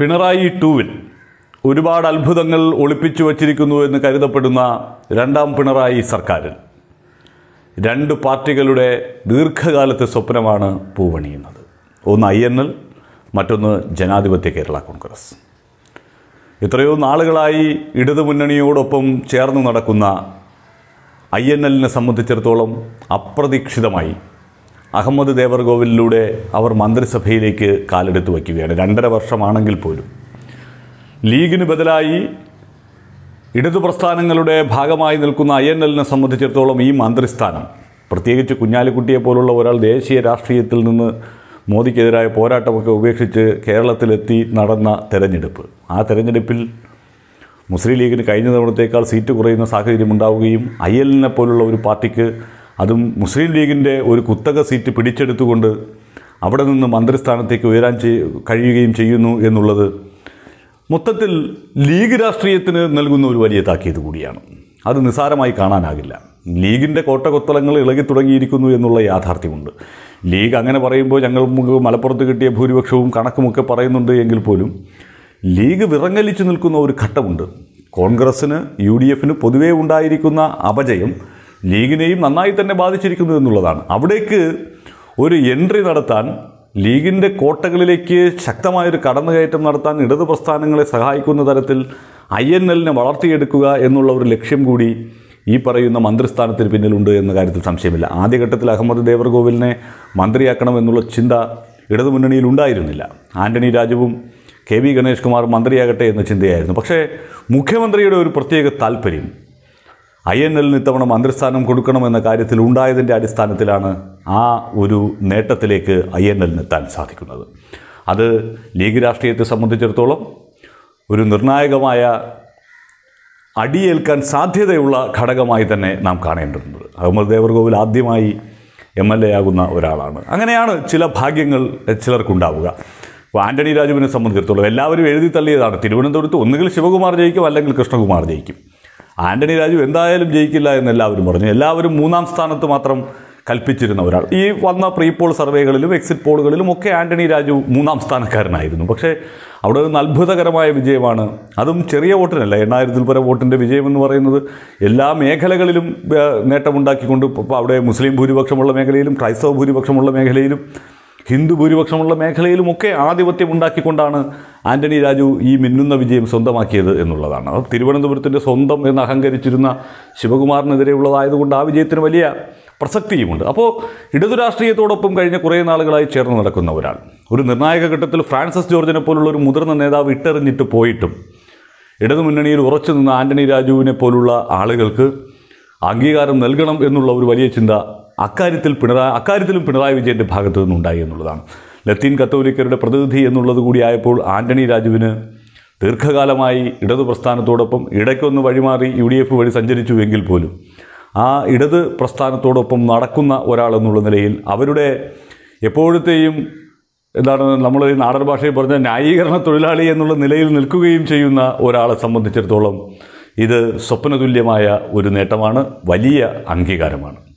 പിണറായി ടൂവിൽ ഒരുപാട് അത്ഭുതങ്ങൾ ഒളിപ്പിച്ചു വച്ചിരിക്കുന്നു എന്ന് കരുതപ്പെടുന്ന രണ്ടാം പിണറായി സർക്കാരിൽ രണ്ട് പാർട്ടികളുടെ ദീർഘകാലത്തെ സ്വപ്നമാണ് പൂവണിയുന്നത് ഒന്ന് ഐ എൻ എൽ മറ്റൊന്ന് ജനാധിപത്യ കേരള കോൺഗ്രസ് എത്രയോ നാളുകളായി ഇടതുമുന്നണിയോടൊപ്പം ചേർന്ന് നടക്കുന്ന ഐ എൻ എല്ലിനെ സംബന്ധിച്ചിടത്തോളം അപ്രതീക്ഷിതമായി അഹമ്മദ് ദേവർഗോവിലൂടെ അവർ മന്ത്രിസഭയിലേക്ക് കാലെടുത്ത് വയ്ക്കുകയാണ് രണ്ടര വർഷമാണെങ്കിൽ പോലും ലീഗിന് ബദലായി ഇടതു പ്രസ്ഥാനങ്ങളുടെ ഭാഗമായി നിൽക്കുന്ന ഐ എൻ എല്ലിനെ സംബന്ധിച്ചിടത്തോളം ഈ മന്ത്രിസ്ഥാനം പ്രത്യേകിച്ച് കുഞ്ഞാലിക്കുട്ടിയെ പോലുള്ള ഒരാൾ ദേശീയ രാഷ്ട്രീയത്തിൽ നിന്ന് മോദിക്കെതിരായ പോരാട്ടമൊക്കെ ഉപേക്ഷിച്ച് കേരളത്തിലെത്തി നടന്ന തെരഞ്ഞെടുപ്പ് ആ തെരഞ്ഞെടുപ്പിൽ മുസ്ലിം ലീഗിന് കഴിഞ്ഞ തവണത്തേക്കാൾ സീറ്റ് കുറയുന്ന സാഹചര്യം ഉണ്ടാവുകയും ഐ എല്ലിനെ പോലുള്ള ഒരു പാർട്ടിക്ക് അതും മുസ്ലിം ലീഗിൻ്റെ ഒരു കുത്തക സീറ്റ് പിടിച്ചെടുത്തുകൊണ്ട് അവിടെ നിന്ന് മന്ത്രിസ്ഥാനത്തേക്ക് ഉയരാൻ കഴിയുകയും ചെയ്യുന്നു എന്നുള്ളത് മൊത്തത്തിൽ ലീഗ് രാഷ്ട്രീയത്തിന് നൽകുന്ന ഒരു വലിയ താക്കീത് കൂടിയാണ് അത് നിസ്സാരമായി കാണാനാകില്ല ലീഗിൻ്റെ കോട്ടകൊത്തളങ്ങൾ ഇളകി തുടങ്ങിയിരിക്കുന്നു എന്നുള്ള യാഥാർത്ഥ്യമുണ്ട് ലീഗ് അങ്ങനെ പറയുമ്പോൾ ഞങ്ങൾ മലപ്പുറത്ത് കിട്ടിയ ഭൂരിപക്ഷവും കണക്കുമൊക്കെ പറയുന്നുണ്ട് എങ്കിൽ പോലും ലീഗ് വിറങ്ങലിച്ചു നിൽക്കുന്ന ഒരു ഘട്ടമുണ്ട് കോൺഗ്രസ്സിന് യു ഡി എഫിന് പൊതുവേ ഉണ്ടായിരിക്കുന്ന അപജയം ലീഗിനെയും നന്നായി തന്നെ ബാധിച്ചിരിക്കുന്നു എന്നുള്ളതാണ് അവിടേക്ക് ഒരു എൻട്രി നടത്താൻ ലീഗിൻ്റെ കോട്ടകളിലേക്ക് ശക്തമായൊരു കടന്നുകയറ്റം നടത്താൻ ഇടതു പ്രസ്ഥാനങ്ങളെ സഹായിക്കുന്ന തരത്തിൽ ഐ എൻ എല്ലിനെ വളർത്തിയെടുക്കുക എന്നുള്ള ഒരു ലക്ഷ്യം കൂടി ഈ പറയുന്ന മന്ത്രിസ്ഥാനത്തിന് പിന്നിലുണ്ട് എന്ന കാര്യത്തിൽ സംശയമില്ല ആദ്യഘട്ടത്തിൽ അഹമ്മദ് ദേവർഗോവിലിനെ മന്ത്രിയാക്കണം എന്നുള്ള ചിന്ത ഇടതുമുന്നണിയിൽ ഉണ്ടായിരുന്നില്ല ആന്റണി രാജുവും കെ വി ഗണേഷ് കുമാർ മന്ത്രിയാകട്ടെ എന്ന ചിന്തയായിരുന്നു പക്ഷേ മുഖ്യമന്ത്രിയുടെ ഒരു പ്രത്യേക താല്പര്യം ഐ എൻ എല്ലിന് ഇത്തവണ മന്ത്രിസ്ഥാനം കൊടുക്കണമെന്ന കാര്യത്തിൽ ഉണ്ടായതിൻ്റെ അടിസ്ഥാനത്തിലാണ് ആ ഒരു നേട്ടത്തിലേക്ക് ഐ എൻ എല്ലിന് എത്താൻ സാധിക്കുന്നത് അത് ലീഗ് രാഷ്ട്രീയത്തെ സംബന്ധിച്ചിടത്തോളം ഒരു നിർണായകമായ അടിയേൽക്കാൻ സാധ്യതയുള്ള ഘടകമായി തന്നെ നാം കാണേണ്ടതുണ്ട് അഹമ്മദ് ദേവർഗോവിൽ ആദ്യമായി എം എൽ എ ആകുന്ന ഒരാളാണ് അങ്ങനെയാണ് ചില ഭാഗ്യങ്ങൾ ചിലർക്കുണ്ടാവുക ഇപ്പോൾ ആൻ്റണി രാജുവിനെ സംബന്ധിച്ചിടത്തോളം എല്ലാവരും എഴുതി തള്ളിയതാണ് തിരുവനന്തപുരത്ത് ഒന്നുകിൽ ശിവകുമാർ ജയിക്കും അല്ലെങ്കിൽ കൃഷ്ണകുമാർ ജയിക്കും ആന്റണി രാജു എന്തായാലും ജയിക്കില്ല എന്ന് എല്ലാവരും പറഞ്ഞു എല്ലാവരും മൂന്നാം സ്ഥാനത്ത് മാത്രം കൽപ്പിച്ചിരുന്ന ഒരാൾ ഈ വന്ന പ്രീ പോൾ സർവേകളിലും എക്സിറ്റ് പോളുകളിലും ഒക്കെ ആന്റണി രാജു മൂന്നാം സ്ഥാനക്കാരനായിരുന്നു പക്ഷേ അവിടെ നിന്ന് അത്ഭുതകരമായ വിജയമാണ് അതും ചെറിയ വോട്ടിനല്ല എണ്ണായിരത്തിൽ പരം വോട്ടിൻ്റെ വിജയമെന്ന് പറയുന്നത് എല്ലാ മേഖലകളിലും നേട്ടമുണ്ടാക്കിക്കൊണ്ട് ഇപ്പോൾ അവിടെ മുസ്ലിം ഭൂരിപക്ഷമുള്ള മേഖലയിലും ക്രൈസ്തവ ഭൂരിപക്ഷമുള്ള മേഖലയിലും ഹിന്ദു ഭൂരിപക്ഷമുള്ള മേഖലയിലുമൊക്കെ ആധിപത്യം ഉണ്ടാക്കിക്കൊണ്ടാണ് ആന്റണി രാജു ഈ മിന്നുന്ന വിജയം സ്വന്തമാക്കിയത് എന്നുള്ളതാണ് അത് തിരുവനന്തപുരത്തിൻ്റെ സ്വന്തം എന്ന് അഹങ്കരിച്ചിരുന്ന ശിവകുമാറിനെതിരെയുള്ളതായതുകൊണ്ട് ആ വിജയത്തിന് വലിയ പ്രസക്തിയുമുണ്ട് അപ്പോൾ ഇടതു രാഷ്ട്രീയത്തോടൊപ്പം കഴിഞ്ഞ കുറേ നാളുകളായി ചേർന്ന് നടക്കുന്ന ഒരാൾ ഒരു നിർണായക ഘട്ടത്തിൽ ഫ്രാൻസിസ് ജോർജിനെ പോലുള്ള ഒരു മുതിർന്ന നേതാവ് ഇട്ടെറിഞ്ഞിട്ട് പോയിട്ടും ഇടതുമുന്നണിയിൽ ഉറച്ചു നിന്ന ആന്റണി രാജുവിനെ പോലുള്ള ആളുകൾക്ക് അംഗീകാരം നൽകണം എന്നുള്ള ഒരു വലിയ ചിന്ത അക്കാര്യത്തിൽ പിണറായി അക്കാര്യത്തിലും പിണറായി വിജയൻ്റെ ഭാഗത്തു നിന്നുണ്ടായി എന്നുള്ളതാണ് ലത്തീൻ കത്തോലിക്കരുടെ പ്രതിനിധി എന്നുള്ളത് കൂടിയായപ്പോൾ ആന്റണി രാജുവിന് ദീർഘകാലമായി ഇടതു പ്രസ്ഥാനത്തോടൊപ്പം ഇടയ്ക്കൊന്ന് വഴിമാറി യു ഡി എഫ് വഴി സഞ്ചരിച്ചുവെങ്കിൽ പോലും ആ ഇടത് പ്രസ്ഥാനത്തോടൊപ്പം നടക്കുന്ന ഒരാളെന്നുള്ള നിലയിൽ അവരുടെ എപ്പോഴത്തെയും എന്താണ് നമ്മൾ നാടൻ ഭാഷയിൽ പറഞ്ഞ ന്യായീകരണ തൊഴിലാളി എന്നുള്ള നിലയിൽ നിൽക്കുകയും ചെയ്യുന്ന ഒരാളെ സംബന്ധിച്ചിടത്തോളം ഇത് സ്വപ്നതുല്യമായ ഒരു നേട്ടമാണ് വലിയ അംഗീകാരമാണ്